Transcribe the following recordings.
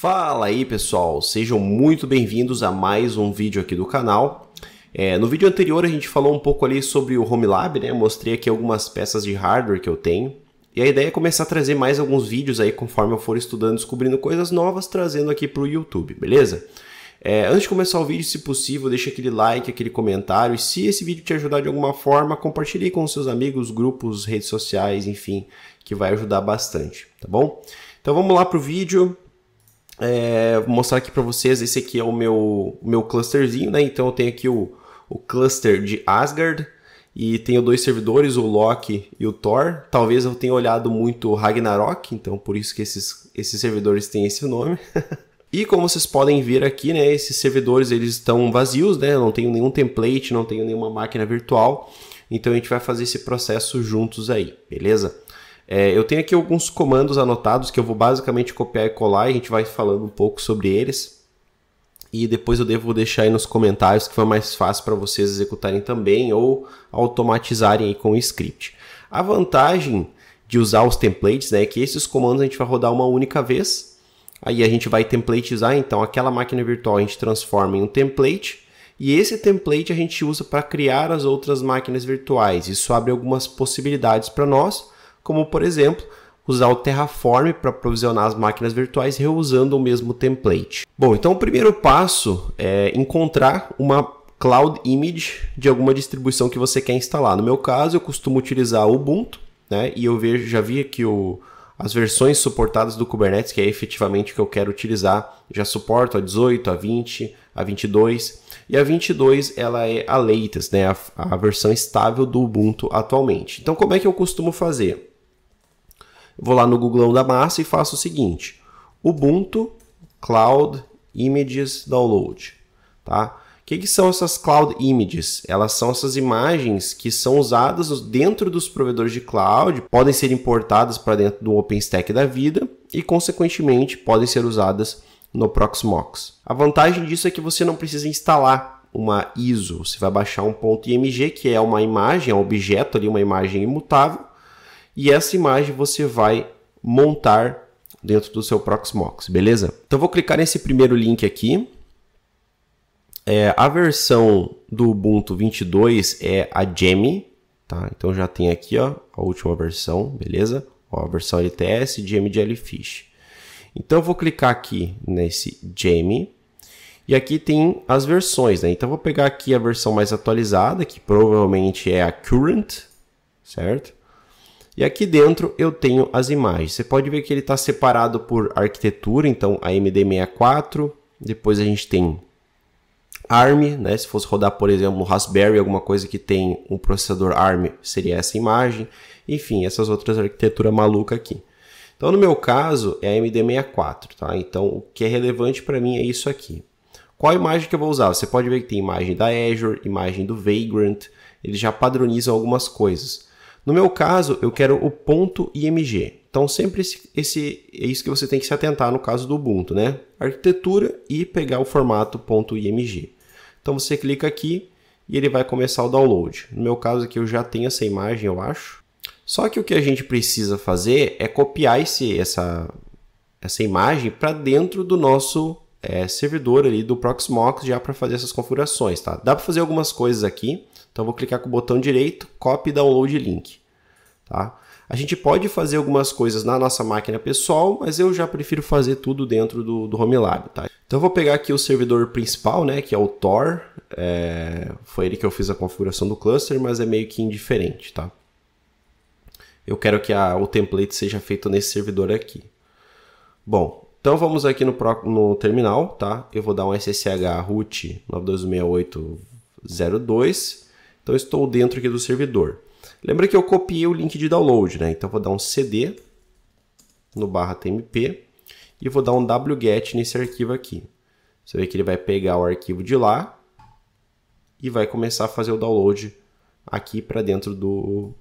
Fala aí pessoal, sejam muito bem-vindos a mais um vídeo aqui do canal. É, no vídeo anterior a gente falou um pouco ali sobre o Home Lab, né? mostrei aqui algumas peças de hardware que eu tenho. E a ideia é começar a trazer mais alguns vídeos aí conforme eu for estudando, descobrindo coisas novas, trazendo aqui para o YouTube, beleza? É, antes de começar o vídeo, se possível, deixa aquele like, aquele comentário. E se esse vídeo te ajudar de alguma forma, compartilhe com seus amigos, grupos, redes sociais, enfim, que vai ajudar bastante, tá bom? Então vamos lá para o vídeo. É, vou mostrar aqui para vocês, esse aqui é o meu, meu clusterzinho, né? Então eu tenho aqui o, o cluster de Asgard e tenho dois servidores, o Loki e o Thor. Talvez eu tenha olhado muito Ragnarok, então por isso que esses, esses servidores têm esse nome. e como vocês podem ver aqui, né, esses servidores eles estão vazios, né? Eu não tenho nenhum template, não tenho nenhuma máquina virtual. Então a gente vai fazer esse processo juntos aí, beleza? É, eu tenho aqui alguns comandos anotados que eu vou basicamente copiar e colar e a gente vai falando um pouco sobre eles. E depois eu devo deixar aí nos comentários que foi mais fácil para vocês executarem também ou automatizarem com o script. A vantagem de usar os templates né, é que esses comandos a gente vai rodar uma única vez. Aí a gente vai templatizar, então aquela máquina virtual a gente transforma em um template. E esse template a gente usa para criar as outras máquinas virtuais. Isso abre algumas possibilidades para nós como por exemplo usar o Terraform para provisionar as máquinas virtuais reusando o mesmo template. Bom, então o primeiro passo é encontrar uma cloud image de alguma distribuição que você quer instalar. No meu caso, eu costumo utilizar o Ubuntu, né? E eu vejo, já vi aqui o, as versões suportadas do Kubernetes, que é efetivamente o que eu quero utilizar, já suporto a 18, a 20, a 22. E a 22 ela é a latest, né? a, a versão estável do Ubuntu atualmente. Então, como é que eu costumo fazer? Vou lá no Googleão da massa e faço o seguinte: Ubuntu Cloud Images Download, tá? O que, que são essas cloud images? Elas são essas imagens que são usadas dentro dos provedores de cloud, podem ser importadas para dentro do OpenStack da vida e, consequentemente, podem ser usadas no Proxmox. A vantagem disso é que você não precisa instalar uma ISO, você vai baixar um ponto .img, que é uma imagem, é um objeto ali, uma imagem imutável, e essa imagem você vai montar dentro do seu Proxmox, beleza? Então vou clicar nesse primeiro link aqui. É, a versão do Ubuntu 22 é a Gemi, tá? Então já tem aqui ó, a última versão, beleza? Ó, a versão LTS Gemi Jellyfish. Então vou clicar aqui nesse Gemi. E aqui tem as versões, né? Então vou pegar aqui a versão mais atualizada, que provavelmente é a Current, certo? E aqui dentro eu tenho as imagens. Você pode ver que ele está separado por arquitetura, então AMD64. Depois a gente tem ARM, né? Se fosse rodar, por exemplo, um Raspberry, alguma coisa que tem um processador ARM, seria essa imagem. Enfim, essas outras arquiteturas malucas aqui. Então, no meu caso, é AMD64, tá? Então, o que é relevante para mim é isso aqui. Qual imagem que eu vou usar? Você pode ver que tem imagem da Azure, imagem do Vagrant, eles já padronizam algumas coisas. No meu caso, eu quero o ponto IMG. Então sempre esse, esse, é isso que você tem que se atentar no caso do Ubuntu, né? Arquitetura e pegar o formato .img. Então você clica aqui e ele vai começar o download. No meu caso aqui eu já tenho essa imagem, eu acho. Só que o que a gente precisa fazer é copiar esse, essa, essa imagem para dentro do nosso é, servidor ali do Proxmox já para fazer essas configurações, tá? Dá para fazer algumas coisas aqui. Então vou clicar com o botão direito, copy download link. Tá? A gente pode fazer algumas coisas na nossa máquina pessoal, mas eu já prefiro fazer tudo dentro do, do Home Lab. Tá? Então eu vou pegar aqui o servidor principal, né, que é o Tor. É... Foi ele que eu fiz a configuração do cluster, mas é meio que indiferente. Tá? Eu quero que a, o template seja feito nesse servidor aqui. Bom, então vamos aqui no, no terminal, tá? Eu vou dar um SSH root 926802. Então estou dentro aqui do servidor. Lembra que eu copiei o link de download, né? Então vou dar um cd no barra tmp e vou dar um wget nesse arquivo aqui. Você vê que ele vai pegar o arquivo de lá e vai começar a fazer o download aqui para dentro do,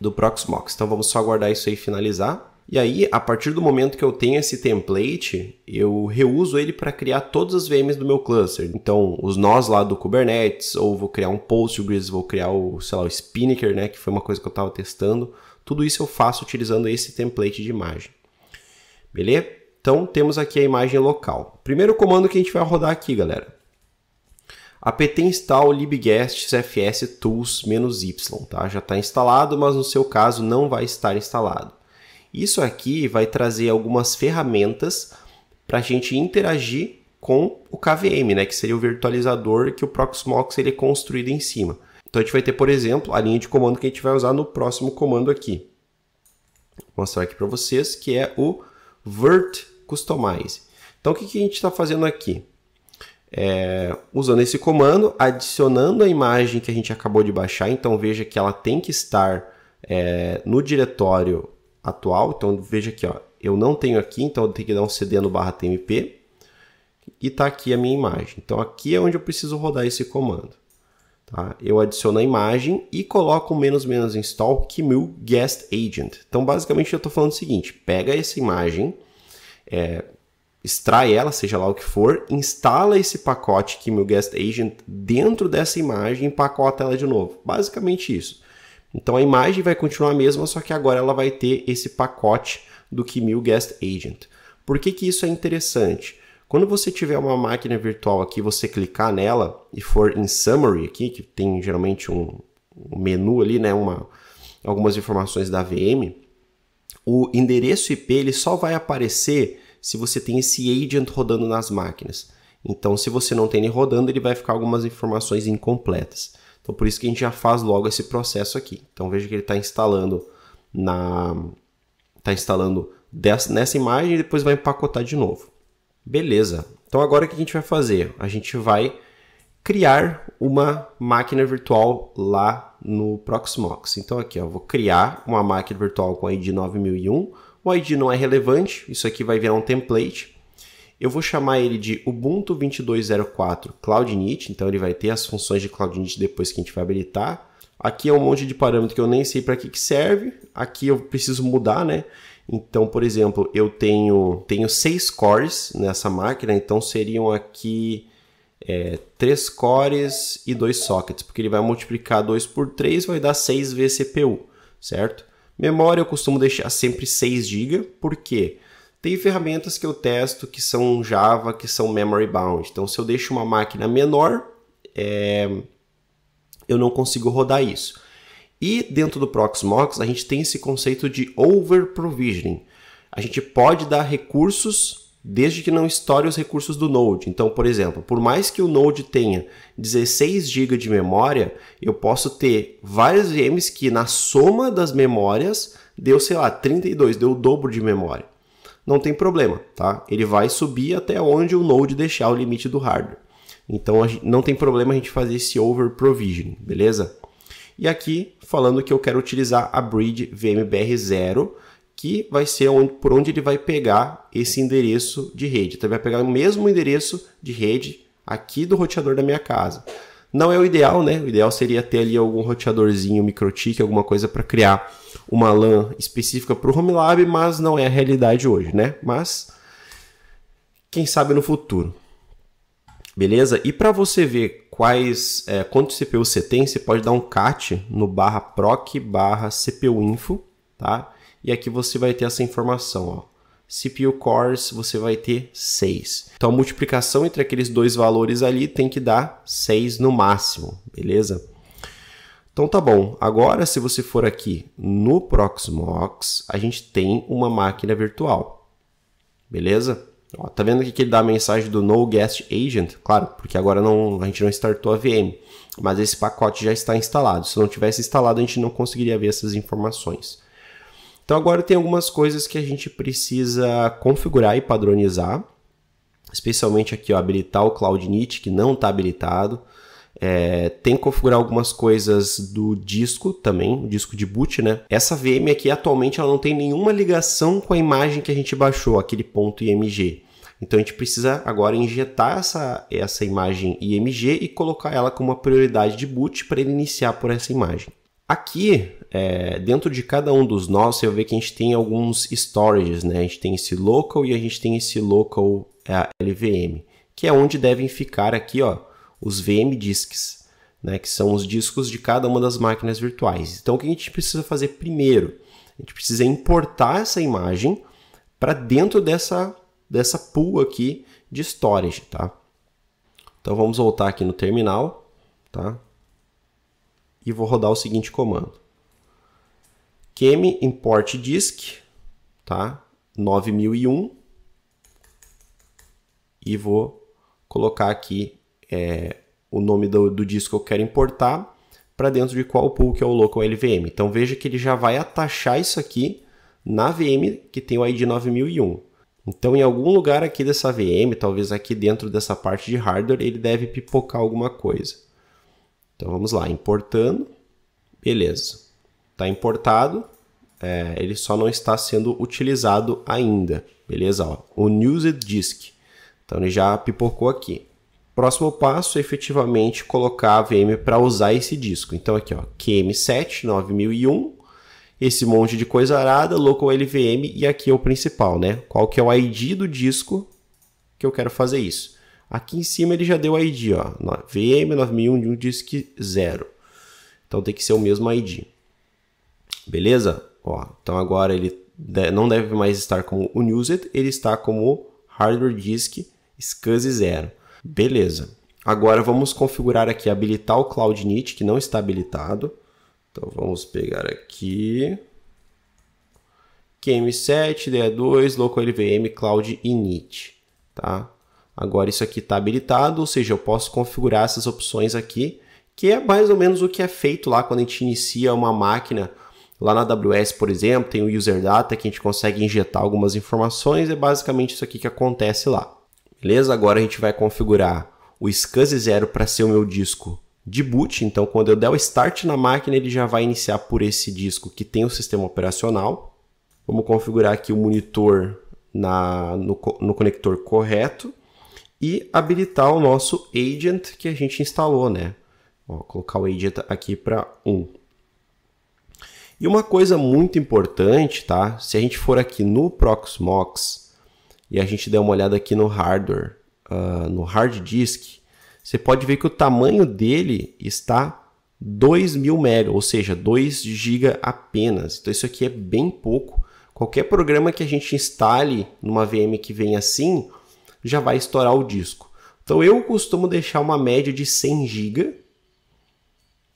do Proxmox. Então vamos só aguardar isso aí finalizar. E aí, a partir do momento que eu tenho esse template, eu reuso ele para criar todas as VMs do meu cluster. Então, os nós lá do Kubernetes, ou vou criar um Postgres, vou criar o, sei lá, o Spinnaker, né, que foi uma coisa que eu estava testando. Tudo isso eu faço utilizando esse template de imagem. Beleza? Então, temos aqui a imagem local. Primeiro comando que a gente vai rodar aqui, galera. apt install libguest tools-y, tá? Já está instalado, mas no seu caso não vai estar instalado. Isso aqui vai trazer algumas ferramentas para a gente interagir com o KVM, né, que seria o virtualizador que o Proxmox ele é construído em cima. Então a gente vai ter, por exemplo, a linha de comando que a gente vai usar no próximo comando aqui. Vou mostrar aqui para vocês, que é o virt customize. Então o que, que a gente está fazendo aqui? É, usando esse comando, adicionando a imagem que a gente acabou de baixar, então veja que ela tem que estar é, no diretório atual. Então veja aqui, ó, eu não tenho aqui, então eu tenho que dar um cd no barra tmp e está aqui a minha imagem. Então aqui é onde eu preciso rodar esse comando. Tá? Eu adiciono a imagem e coloco menos menos install qmil guest agent. Então basicamente eu estou falando o seguinte, pega essa imagem, é, extrai ela, seja lá o que for, instala esse pacote meu Guest Agent dentro dessa imagem e empacota ela de novo. Basicamente isso. Então a imagem vai continuar a mesma, só que agora ela vai ter esse pacote do Kimil Guest Agent. Por que, que isso é interessante? Quando você tiver uma máquina virtual aqui, você clicar nela e for em Summary aqui, que tem geralmente um, um menu ali, né, uma, algumas informações da VM, o endereço IP ele só vai aparecer se você tem esse agent rodando nas máquinas. Então, se você não tem ele rodando, ele vai ficar algumas informações incompletas. Então por isso que a gente já faz logo esse processo aqui. Então veja que ele está instalando na está instalando dessa, nessa imagem e depois vai empacotar de novo. Beleza. Então agora o que a gente vai fazer? A gente vai criar uma máquina virtual lá no Proxmox. Então aqui, ó, vou criar uma máquina virtual com ID 9001. O ID não é relevante, isso aqui vai virar um template. Eu vou chamar ele de Ubuntu 22.04 CloudNit, então ele vai ter as funções de CloudNit depois que a gente vai habilitar. Aqui é um monte de parâmetro que eu nem sei para que, que serve. Aqui eu preciso mudar, né? Então, por exemplo, eu tenho, tenho seis cores nessa máquina, então seriam aqui é, três cores e dois sockets, porque ele vai multiplicar 2 por 3, vai dar 6 vezes CPU, certo? Memória eu costumo deixar sempre 6 GB, por quê? Tem ferramentas que eu testo que são Java, que são memory bound. Então, se eu deixo uma máquina menor, é... eu não consigo rodar isso. E dentro do Proxmox, a gente tem esse conceito de over provisioning. A gente pode dar recursos desde que não estoure os recursos do Node. Então, por exemplo, por mais que o Node tenha 16 GB de memória, eu posso ter várias VMs que na soma das memórias deu, sei lá, 32, deu o dobro de memória não tem problema, tá? Ele vai subir até onde o node deixar o limite do hardware. Então gente, não tem problema a gente fazer esse over beleza? E aqui falando que eu quero utilizar a bridge VMBR0, que vai ser onde, por onde ele vai pegar esse endereço de rede. Então ele vai pegar o mesmo endereço de rede aqui do roteador da minha casa. Não é o ideal, né? O ideal seria ter ali algum roteadorzinho, microtik, alguma coisa para criar uma LAN específica para o Home Lab, mas não é a realidade hoje, né? Mas quem sabe no futuro. Beleza? E para você ver quais é, quantos CPUs você tem, você pode dar um cat no barra proc barra CPU info, tá? E aqui você vai ter essa informação, ó. CPU cores você vai ter 6. Então a multiplicação entre aqueles dois valores ali tem que dar 6 no máximo, beleza? Então tá bom, agora se você for aqui no Proxmox, a gente tem uma máquina virtual, beleza? Ó, tá vendo aqui que ele dá a mensagem do No Guest Agent? Claro, porque agora não, a gente não startou a VM, mas esse pacote já está instalado. Se não tivesse instalado, a gente não conseguiria ver essas informações. Então agora tem algumas coisas que a gente precisa configurar e padronizar, especialmente aqui, ó, habilitar o Cloud Knit, que não está habilitado. É, tem que configurar algumas coisas do disco também, o disco de boot, né? Essa VM aqui atualmente ela não tem nenhuma ligação com a imagem que a gente baixou, aquele ponto .img. Então a gente precisa agora injetar essa, essa imagem IMG e colocar ela como uma prioridade de boot para ele iniciar por essa imagem. Aqui, é, dentro de cada um dos nós, eu vejo que a gente tem alguns storages, né? A gente tem esse local e a gente tem esse local é, LVM, que é onde devem ficar aqui, ó, os VM disks, né? Que são os discos de cada uma das máquinas virtuais. Então, o que a gente precisa fazer primeiro? A gente precisa importar essa imagem para dentro dessa, dessa pool aqui de storage, tá? Então, vamos voltar aqui no terminal, tá? e vou rodar o seguinte comando. Kemi import disk, tá? 9001 e vou colocar aqui é, o nome do, do disco que eu quero importar para dentro de qual pool que é o local LVM. Então veja que ele já vai atachar isso aqui na VM que tem o ID 9001. Então em algum lugar aqui dessa VM, talvez aqui dentro dessa parte de hardware, ele deve pipocar alguma coisa. Então vamos lá, importando, beleza. Está importado, é, ele só não está sendo utilizado ainda, beleza? Ó, o Newsed Disk, então ele já pipocou aqui. Próximo passo, efetivamente, colocar a VM para usar esse disco. Então aqui, ó, QM7 9001, esse monte de coisa arada, local LVM e aqui é o principal, né? Qual que é o ID do disco que eu quero fazer isso? Aqui em cima ele já deu ID, ó. VM 9001 de um disk 0. Então tem que ser o mesmo ID. Beleza? Ó, então agora ele não deve mais estar como unused, ele está como hardware disk SCSI 0. Beleza. Agora vamos configurar aqui, habilitar o Cloud Init, que não está habilitado. Então vamos pegar aqui. QM7, DE2, local LVM, Cloud Init. Tá? Agora isso aqui está habilitado, ou seja, eu posso configurar essas opções aqui, que é mais ou menos o que é feito lá quando a gente inicia uma máquina Lá na AWS, por exemplo, tem o User Data que a gente consegue injetar algumas informações, é basicamente isso aqui que acontece lá. Beleza? Agora a gente vai configurar o SCSI 0 para ser o meu disco de boot, então quando eu der o start na máquina, ele já vai iniciar por esse disco que tem o sistema operacional. Vamos configurar aqui o monitor na, no, no conector correto e habilitar o nosso agent que a gente instalou, né? Vou colocar o agent aqui para 1. E uma coisa muito importante, tá? Se a gente for aqui no Proxmox e a gente der uma olhada aqui no hardware, uh, no hard disk, você pode ver que o tamanho dele está 2000 MB, ou seja, 2 GB apenas. Então isso aqui é bem pouco. Qualquer programa que a gente instale numa VM que vem assim, já vai estourar o disco. Então eu costumo deixar uma média de 100 GB,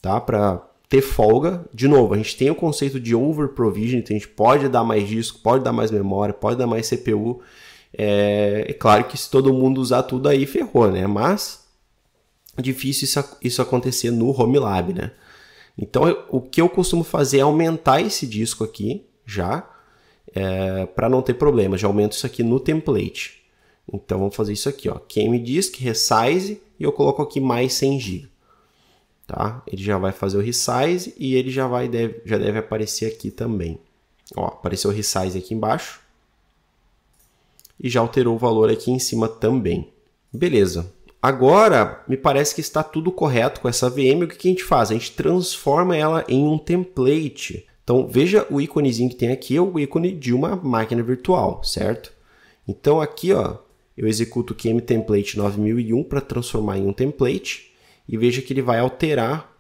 tá? Para ter folga. De novo, a gente tem o conceito de over provision, então a gente pode dar mais disco, pode dar mais memória, pode dar mais CPU. É, é claro que se todo mundo usar tudo aí, ferrou, né? Mas difícil isso, isso acontecer no Home Lab, né? Então, eu, o que eu costumo fazer é aumentar esse disco aqui já, é, para não ter problema. Já aumento isso aqui no template. Então vamos fazer isso aqui, ó. QM Disk, Resize, e eu coloco aqui mais 100 GB. Tá? Ele já vai fazer o resize e ele já, vai, deve, já deve aparecer aqui também. Ó, apareceu o resize aqui embaixo. E já alterou o valor aqui em cima também. Beleza. Agora, me parece que está tudo correto com essa VM. O que a gente faz? A gente transforma ela em um template. Então, veja o íconezinho que tem aqui, é o ícone de uma máquina virtual, certo? Então, aqui, ó, eu executo o QMTemplate 9001 para transformar em um template e veja que ele vai alterar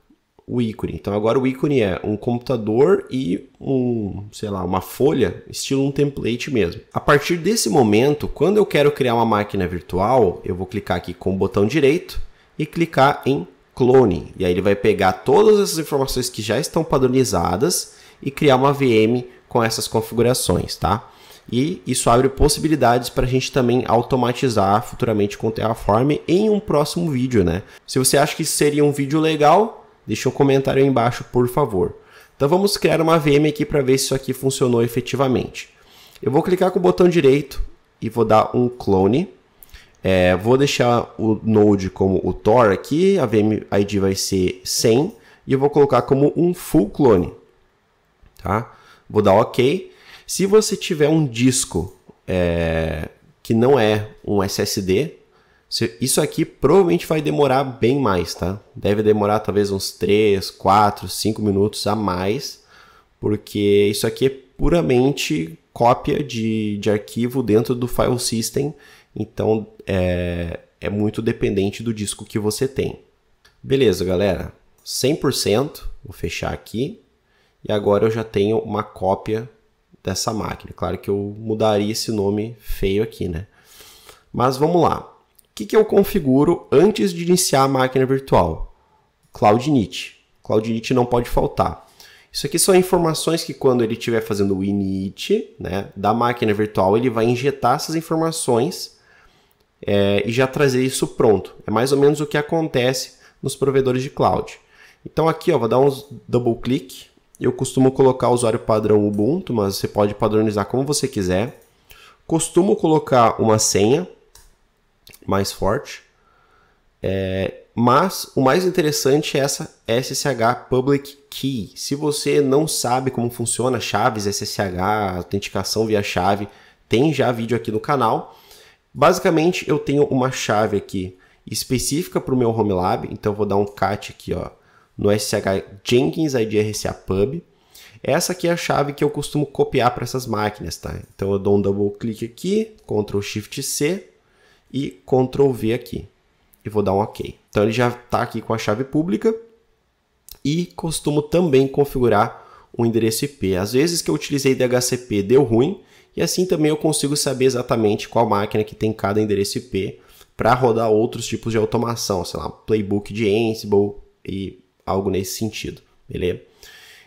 o ícone. Então agora o ícone é um computador e um, sei lá, uma folha, estilo um template mesmo. A partir desse momento, quando eu quero criar uma máquina virtual, eu vou clicar aqui com o botão direito e clicar em clone. E aí ele vai pegar todas essas informações que já estão padronizadas e criar uma VM com essas configurações, tá? E isso abre possibilidades para a gente também automatizar futuramente com Terraform em um próximo vídeo, né? Se você acha que seria um vídeo legal, deixa um comentário aí embaixo, por favor. Então vamos criar uma VM aqui para ver se isso aqui funcionou efetivamente. Eu vou clicar com o botão direito e vou dar um clone. É, vou deixar o node como o Tor aqui, a VM ID vai ser 100 e eu vou colocar como um full clone. Tá? Vou dar OK. Se você tiver um disco é, que não é um SSD, isso aqui provavelmente vai demorar bem mais, tá? Deve demorar talvez uns 3, 4, 5 minutos a mais, porque isso aqui é puramente cópia de, de arquivo dentro do file system, então é, é muito dependente do disco que você tem. Beleza, galera, 100%, vou fechar aqui, e agora eu já tenho uma cópia dessa máquina. Claro que eu mudaria esse nome feio aqui, né? Mas vamos lá. O que, que eu configuro antes de iniciar a máquina virtual? CloudNit. CloudNit não pode faltar. Isso aqui são informações que quando ele estiver fazendo o init né, da máquina virtual, ele vai injetar essas informações é, e já trazer isso pronto. É mais ou menos o que acontece nos provedores de cloud. Então aqui ó, vou dar uns double click eu costumo colocar o usuário padrão Ubuntu, mas você pode padronizar como você quiser. Costumo colocar uma senha mais forte. É, mas o mais interessante é essa SSH Public Key. Se você não sabe como funciona chaves SSH, autenticação via chave, tem já vídeo aqui no canal. Basicamente, eu tenho uma chave aqui específica para o meu Home Lab, então vou dar um cat aqui, ó, no SCH Jenkins IDRCA Pub. Essa aqui é a chave que eu costumo copiar para essas máquinas, tá? Então eu dou um double clique aqui, Ctrl Shift C e Ctrl V aqui. E vou dar um OK. Então ele já está aqui com a chave pública e costumo também configurar um endereço IP. Às vezes que eu utilizei DHCP deu ruim e assim também eu consigo saber exatamente qual máquina que tem cada endereço IP para rodar outros tipos de automação, sei lá, playbook de Ansible e algo nesse sentido, beleza?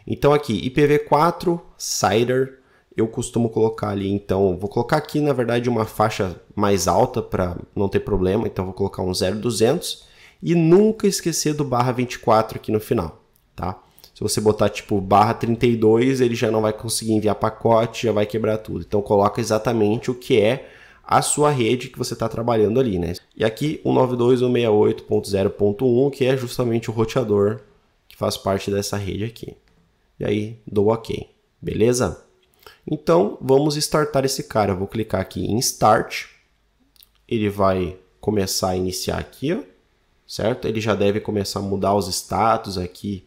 Então aqui, IPv4, CIDR, eu costumo colocar ali, então, vou colocar aqui, na verdade, uma faixa mais alta para não ter problema, então vou colocar um 0200 e nunca esquecer do barra 24 aqui no final, tá? Se você botar tipo barra 32, ele já não vai conseguir enviar pacote, já vai quebrar tudo. Então coloca exatamente o que é a sua rede que você está trabalhando ali, né? E aqui o 92168.0.1, que é justamente o roteador que faz parte dessa rede aqui. E aí dou OK, beleza? Então vamos startar esse cara. Eu vou clicar aqui em Start. Ele vai começar a iniciar aqui, ó, certo? Ele já deve começar a mudar os status aqui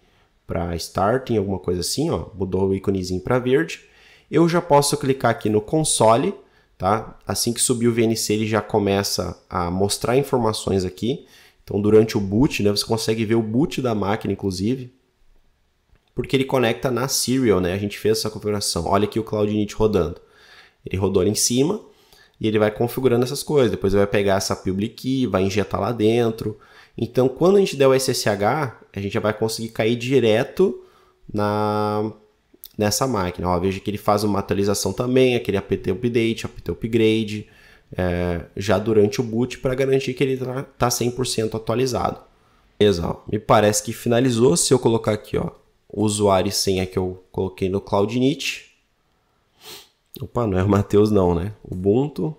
para Starting, alguma coisa assim, ó. Mudou o íconezinho para verde. Eu já posso clicar aqui no console tá? Assim que subir o VNC, ele já começa a mostrar informações aqui. Então, durante o boot, né, você consegue ver o boot da máquina, inclusive, porque ele conecta na serial, né? A gente fez essa configuração. Olha aqui o Cloud Init rodando. Ele rodou ali em cima e ele vai configurando essas coisas. Depois ele vai pegar essa public key, vai injetar lá dentro. Então, quando a gente der o SSH, a gente já vai conseguir cair direto na nessa máquina. Ó, veja que ele faz uma atualização também, aquele apt update, apt upgrade, é, já durante o boot para garantir que ele está 100% tá atualizado. Beleza, me parece que finalizou. Se eu colocar aqui, ó, usuário e senha que eu coloquei no CloudNit. Opa, não é o Matheus não, né? Ubuntu,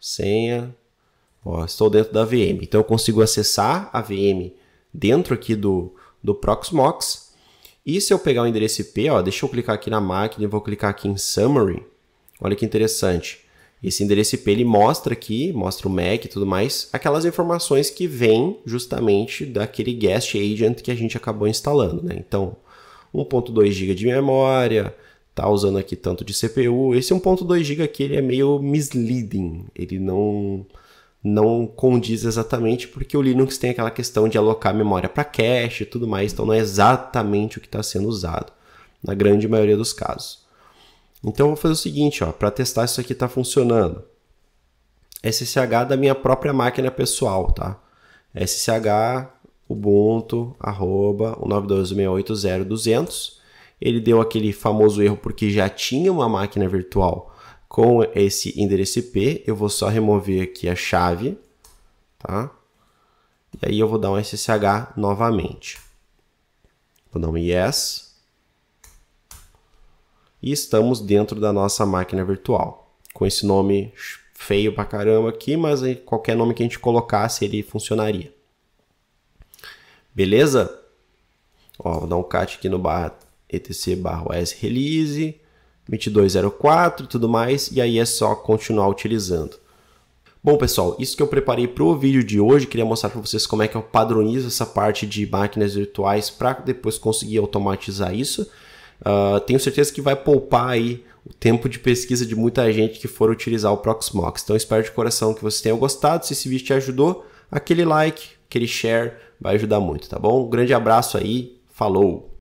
senha, ó, estou dentro da VM. Então eu consigo acessar a VM dentro aqui do, do Proxmox e se eu pegar o endereço IP, ó, deixa eu clicar aqui na máquina e vou clicar aqui em Summary. Olha que interessante. Esse endereço IP ele mostra aqui, mostra o MAC e tudo mais, aquelas informações que vêm justamente daquele guest agent que a gente acabou instalando. Né? Então, 1.2 GB de memória, tá usando aqui tanto de CPU. Esse 1.2 GB aqui ele é meio misleading, ele não não condiz exatamente, porque o Linux tem aquela questão de alocar memória para cache e tudo mais, então não é exatamente o que está sendo usado, na grande maioria dos casos. Então eu vou fazer o seguinte, para testar se isso aqui está funcionando. SSH da minha própria máquina pessoal, tá? SSH ubuntu arroba 92680200. Ele deu aquele famoso erro porque já tinha uma máquina virtual com esse endereço IP, eu vou só remover aqui a chave, tá? E aí eu vou dar um SSH novamente. Vou dar um yes. E estamos dentro da nossa máquina virtual. Com esse nome feio pra caramba aqui, mas qualquer nome que a gente colocasse ele funcionaria. Beleza? Ó, vou dar um cat aqui no barra etc barra release. 2204 e tudo mais, e aí é só continuar utilizando. Bom pessoal, isso que eu preparei para o vídeo de hoje, queria mostrar para vocês como é que eu padronizo essa parte de máquinas virtuais para depois conseguir automatizar isso. Uh, tenho certeza que vai poupar aí o tempo de pesquisa de muita gente que for utilizar o Proxmox. Então espero de coração que vocês tenham gostado, se esse vídeo te ajudou, aquele like, aquele share vai ajudar muito, tá bom? Um grande abraço aí, falou!